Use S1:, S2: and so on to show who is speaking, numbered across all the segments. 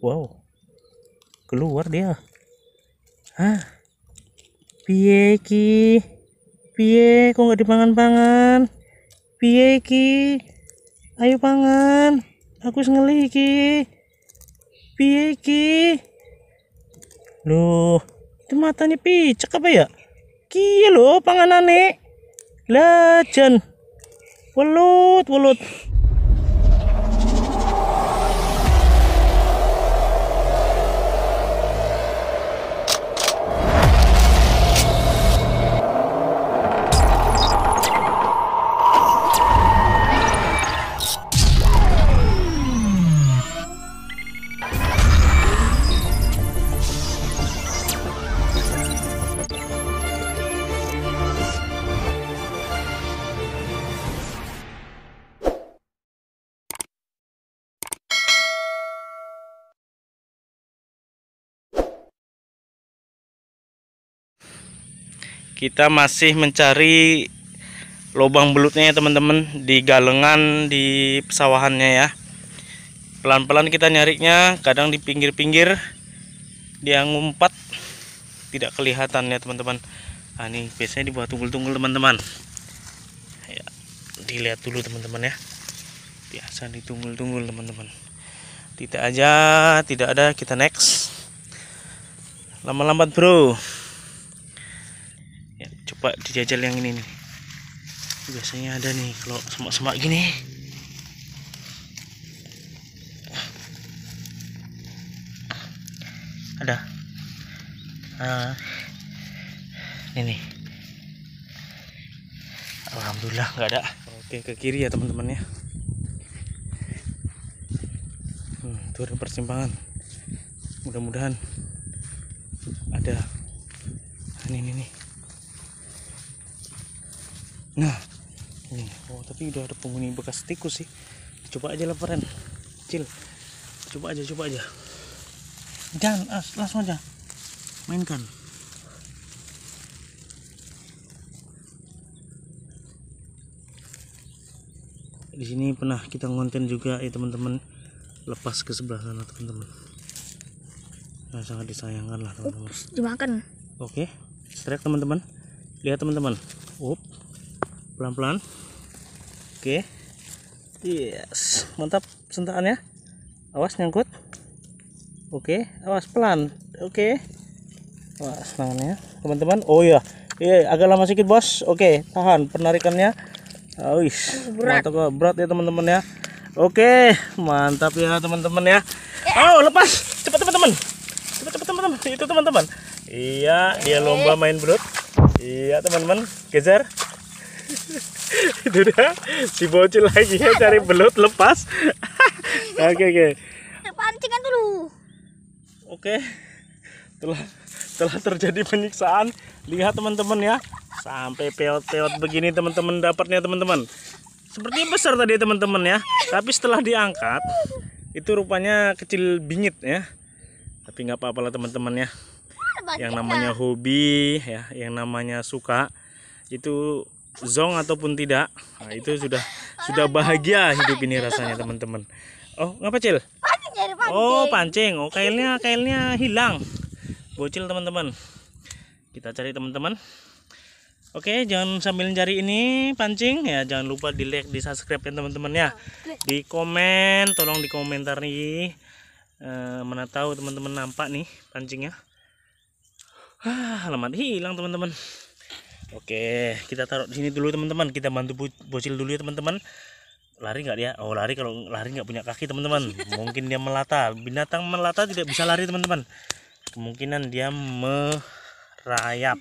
S1: wow keluar dia hah piye ki piye kok nggak dipangan-pangan piye ki ayo pangan aku sengeli ki piye ki loh itu matanya picek apa ya ki lo aneh, lajen welut welut kita masih mencari lubang belutnya ya teman-teman di galengan di pesawahannya ya pelan-pelan kita nyariknya kadang di pinggir-pinggir dia ngumpat tidak kelihatan ya teman-teman nah ini biasanya dibuat bawah tunggul-tunggul teman-teman ya dilihat dulu teman-teman ya biasa ditunggul tunggul teman-teman tidak aja tidak ada kita next lama lambat bro coba dijajal yang ini nih biasanya ada nih kalau semak-semak gini ada nah, ini Alhamdulillah nggak ada oke ke kiri ya teman-teman ya hmm, itu ada persimpangan mudah-mudahan ada ini nih nah ini oh tapi udah ada penghuni bekas tikus sih coba aja laporan. cil. coba aja coba aja Jangan, as, langsung aja mainkan di sini pernah kita ngonten juga ya teman-teman lepas ke sebelah sana teman-teman nah, sangat disayangkan lah teman-teman dimakan oke okay. teman-teman lihat teman-teman up pelan-pelan oke yes mantap sentakannya awas nyangkut oke awas pelan oke awas tangannya teman-teman oh ya iya agak lama sedikit bos oke tahan penarikannya oh, berat. mantap berat ya teman-teman ya oke mantap ya teman-teman ya oh lepas cepat teman-teman cepat cepat teman-teman itu teman-teman iya dia lomba main belut iya teman-teman gezer dia si bocil lagi ya cari belut lepas. Iya, oke oke. Okay, okay. Pancingan dulu. Oke. Okay. Telah telah terjadi penyiksaan. Lihat teman-teman ya. Sampai peot-peot begini teman-teman dapatnya teman-teman. Seperti besar tadi teman-teman ya. Tapi setelah diangkat itu rupanya kecil bingit ya. Tapi nggak apa-apa lah teman-teman ya. Yang ya. namanya hobi ya, yang namanya suka itu zong ataupun tidak nah, itu sudah sudah bahagia hidup ini rasanya teman-teman oh ngapa cil oh pancing oh kailnya kailnya hilang bocil teman-teman kita cari teman-teman Oke, jangan sambil cari ini pancing ya. Jangan lupa di like, di subscribe ya teman-teman ya. Di komen, tolong di komentar nih. Eh, e, mana tahu teman-teman nampak nih pancingnya. Ah, lama hilang teman-teman. Oke, kita taruh di sini dulu teman-teman. Kita bantu bocil dulu ya teman-teman. Lari nggak dia? Oh lari kalau lari nggak punya kaki teman-teman. Mungkin dia melata. Binatang melata tidak bisa lari teman-teman. Kemungkinan dia merayap.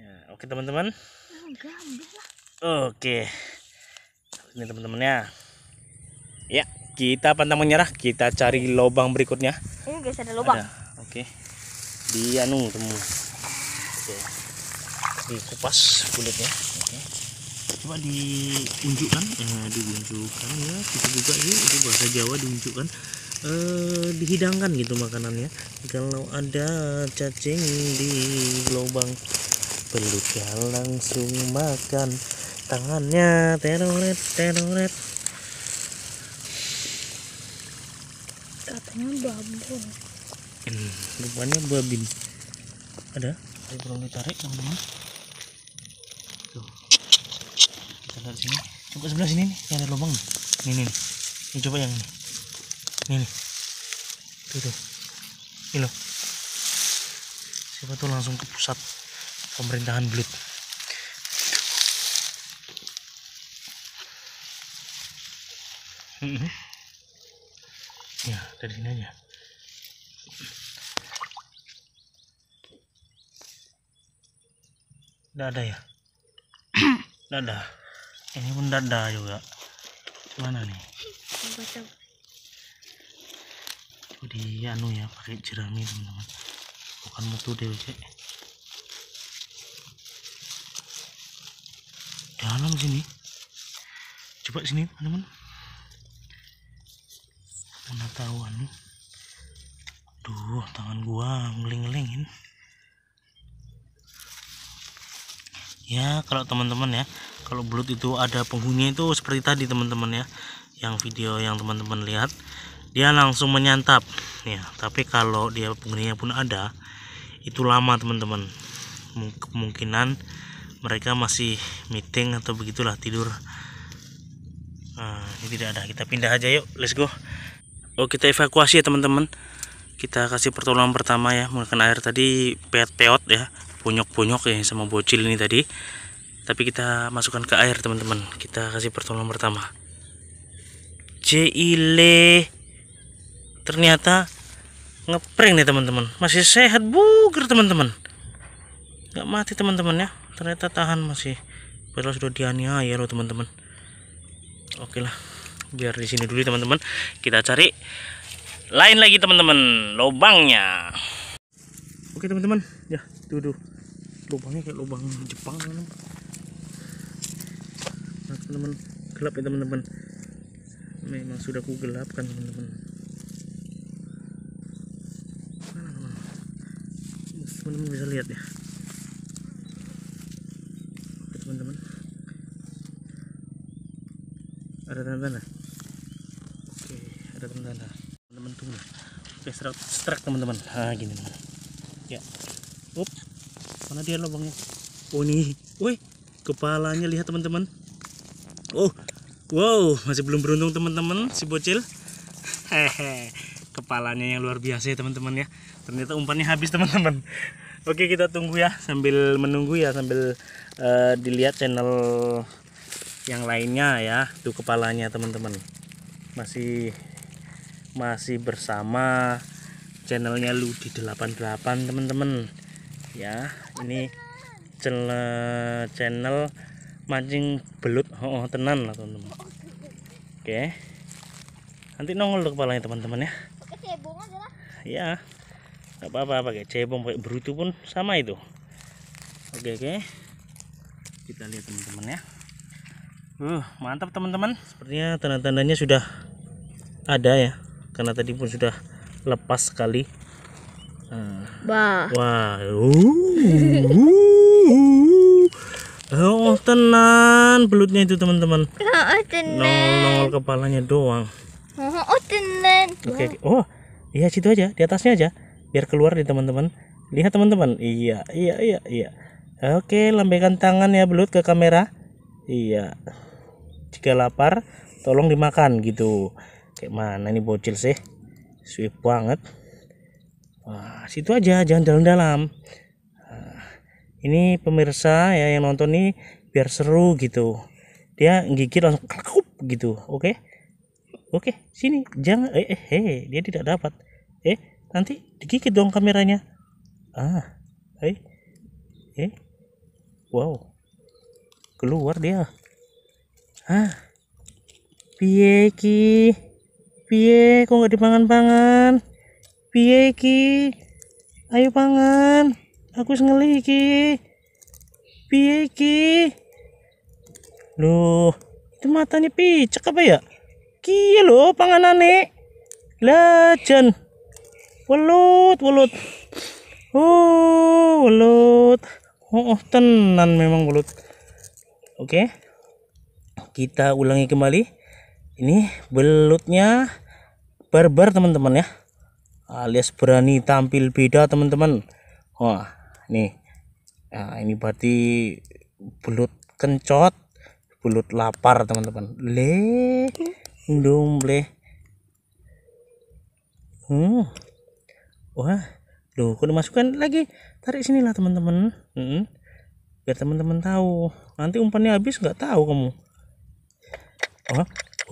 S1: Ya, oke teman-teman. Oke. Ini teman-temannya. Ya, kita pantang menyerah. Kita cari lubang berikutnya. Ini guys ada lubang. Oke. Dia nung temu. Oke dikupas kulitnya coba diunjukkan eh, diunjukkan ya kita juga ini itu bahasa Jawa diunjukkan eh, dihidangkan gitu makanannya kalau ada cacing di lubang pelutnya langsung makan tangannya teroret teroret katanya babi, hmm, rupanya babi ada perlu ditarik teman-teman terlihat sini coba sebelah sini nih yang ada lubang nih nih nih, ini coba yang ini nih nih tuh tuh ini loh siapa tuh langsung ke pusat pemerintahan belut ya dari sini aja Nggak ada ya? Nggak ada ini pun dada juga mana nih itu di anu ya pakai jerami teman-teman bukan mutu cek dalam sini coba sini teman-teman mana tahu anu duh tangan gua ngeling-ngelingin ya kalau teman-teman ya kalau belut itu ada penghuni itu seperti tadi teman-teman ya yang video yang teman-teman lihat dia langsung menyantap ya tapi kalau dia penghuninya pun ada itu lama teman-teman kemungkinan mereka masih meeting atau begitulah tidur nah, ini tidak ada kita pindah aja yuk let's go oh kita evakuasi ya teman-teman kita kasih pertolongan pertama ya menggunakan air tadi peot-peot ya punyok-punyok ya sama bocil ini tadi tapi kita masukkan ke air teman-teman kita kasih pertolongan pertama jile ternyata ngeprank nih teman-teman masih sehat buger teman-teman nggak mati teman-teman ya ternyata tahan masih padahal sudah dianiaya loh teman-teman oke lah biar di sini dulu teman-teman kita cari lain lagi teman-teman lubangnya oke teman-teman ya tuh, tuh lubangnya kayak lubang Jepang nah teman-teman gelap ya teman-teman memang sudah ku gelapkan teman-teman teman teman bisa lihat ya teman-teman ada tanda-tanda oke ada tanda-tanda teman-teman tunggu oke strike strike teman-teman nah gini teman ya up mana dia lubangnya oh ini woi kepalanya lihat teman-teman Oh, wow, masih belum beruntung teman-teman si bocil. Hehe, kepalanya yang luar biasa ya teman-teman ya. Ternyata umpannya habis teman-teman. Oke kita tunggu ya sambil menunggu ya sambil uh, dilihat channel yang lainnya ya. Tuh kepalanya teman-teman. Masih masih bersama channelnya Ludi 88 teman-teman. Ya, ini channel channel mancing belut oh tenan lah teman-teman oke nanti nongol tuh kepalanya teman-teman ya pakai cebong aja lah ya nggak apa-apa pakai cebong pakai berutu pun sama itu oke oke kita lihat teman-teman ya uh mantap teman-teman sepertinya tanda-tandanya sudah ada ya karena tadi pun sudah lepas sekali Wah. Wah. uh. uh, uh. Oh tenan belutnya itu teman-teman. Oh tenan. Nongol, nongol kepalanya doang. Oh, oh tenan. Oke. Okay. Oh iya situ aja di atasnya aja biar keluar nih teman-teman. Lihat teman-teman. Iya iya iya iya. Oke lambaikan tangan ya belut ke kamera. Iya. Jika lapar tolong dimakan gitu. Kayak mana ini bocil sih? Sweet banget. Wah situ aja jangan dalam-dalam ini pemirsa ya yang nonton nih biar seru gitu dia gigit langsung kakup gitu oke okay? oke okay, sini jangan eh, eh eh dia tidak dapat eh nanti digigit dong kameranya ah eh eh wow keluar dia ah pieki ki piye kok nggak dipangan pangan piye ki ayo pangan aku ngeli iki piye iki loh itu matanya picek apa ya kiye lho panganane Lajen. welut welut oh welut oh, oh tenan memang welut oke kita ulangi kembali ini belutnya barbar teman-teman ya alias berani tampil beda teman-teman wah nih nah, ini berarti belut kencot belut lapar teman-teman le leh hmm wah loh kok dimasukkan lagi tarik sini lah teman-teman hmm. biar teman-teman tahu nanti umpannya habis nggak tahu kamu oh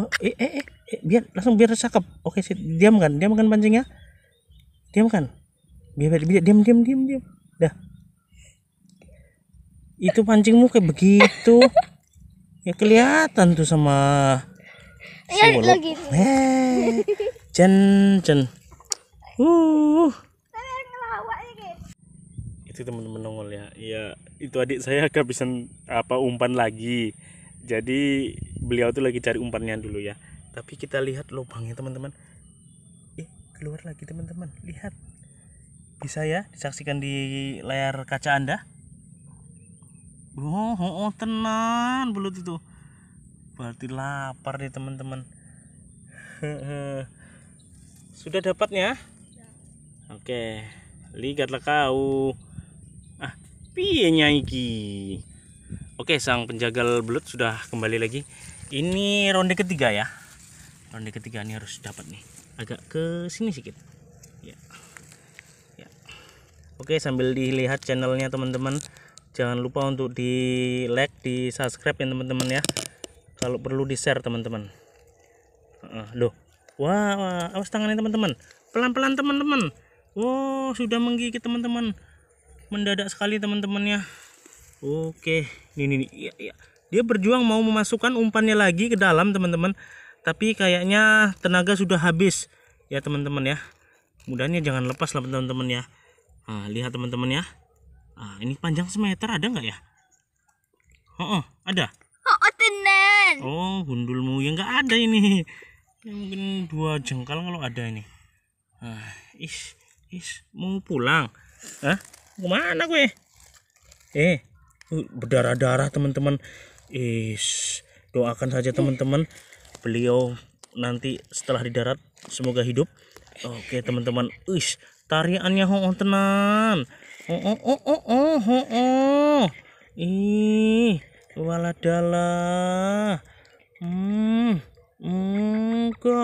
S1: oh eh, eh, eh biar langsung biar cakep oke sih diam kan diam kan pancingnya diam kan biar biar diam diam diam diam dah itu pancingmu kayak begitu ya kelihatan tuh sama
S2: iya, si lagi.
S1: cen cen uh itu teman-teman nongol ya Ya itu adik saya kehabisan apa umpan lagi jadi beliau tuh lagi cari umpannya dulu ya tapi kita lihat lubangnya teman-teman eh keluar lagi teman-teman lihat bisa ya disaksikan di layar kaca anda oh, oh, oh tenan belut itu berarti lapar nih teman-teman sudah dapatnya ya. oke lihat kau ah piye iki oke sang penjagal belut sudah kembali lagi ini ronde ketiga ya ronde ketiga ini harus dapat nih agak ke sini sedikit oke sambil dilihat channelnya teman-teman jangan lupa untuk di like di subscribe ya teman-teman ya kalau perlu di share teman-teman loh wah, wah awas tangannya teman-teman pelan-pelan teman-teman wow sudah menggigit teman-teman mendadak sekali teman teman ya oke ini ini ya ya. dia berjuang mau memasukkan umpannya lagi ke dalam teman-teman tapi kayaknya tenaga sudah habis ya teman-teman ya mudahnya jangan lepas lah teman-teman ya Nah, lihat teman-teman ya. Nah, ini panjang semeter ada nggak ya? Oh, oh ada. Oh, oh tenan. Oh, gundulmu yang nggak ada ini. Ya, mungkin dua jengkal kalau ada ini. Ah, is, is mau pulang? Hah? Kemana gue? Eh, uh, berdarah-darah teman-teman. Is, doakan saja teman-teman. Beliau nanti setelah di darat semoga hidup. Oke, teman-teman. Is, tariannya ho oh, tenan oh oh oh oh oh oh, oh. ih waladalah hmm hmm go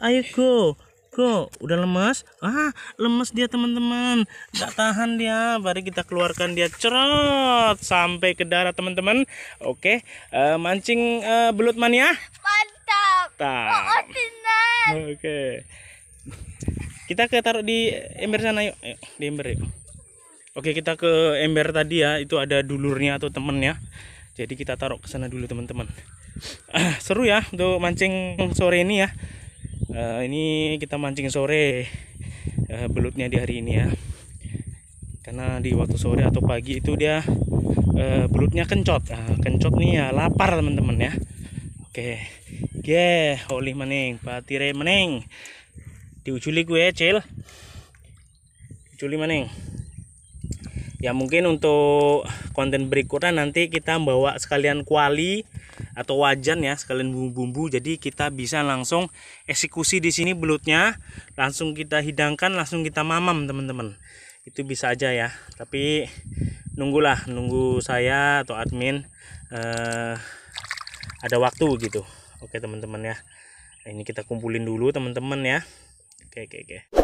S1: ayo go go udah lemas ah lemas dia teman-teman nggak tahan dia mari kita keluarkan dia cerot sampai ke darat teman-teman oke uh, mancing uh, belut mania mantap oh, oh, oke okay kita ke taruh di ember sana yuk, yuk eh, di ember yuk oke kita ke ember tadi ya itu ada dulurnya atau temennya jadi kita taruh ke sana dulu teman-teman ah, seru ya untuk mancing sore ini ya uh, ini kita mancing sore uh, belutnya di hari ini ya karena di waktu sore atau pagi itu dia uh, belutnya kencot uh, kencot nih ya lapar teman-teman ya oke okay. ge yeah, holy maning patire maning diujuli gue cil mana maning ya mungkin untuk konten berikutnya nanti kita bawa sekalian kuali atau wajan ya sekalian bumbu-bumbu jadi kita bisa langsung eksekusi di sini belutnya langsung kita hidangkan langsung kita mamam teman-teman itu bisa aja ya tapi nunggulah nunggu saya atau admin eh, ada waktu gitu oke teman-teman ya ini kita kumpulin dulu teman-teman ya Oke, oke, oke.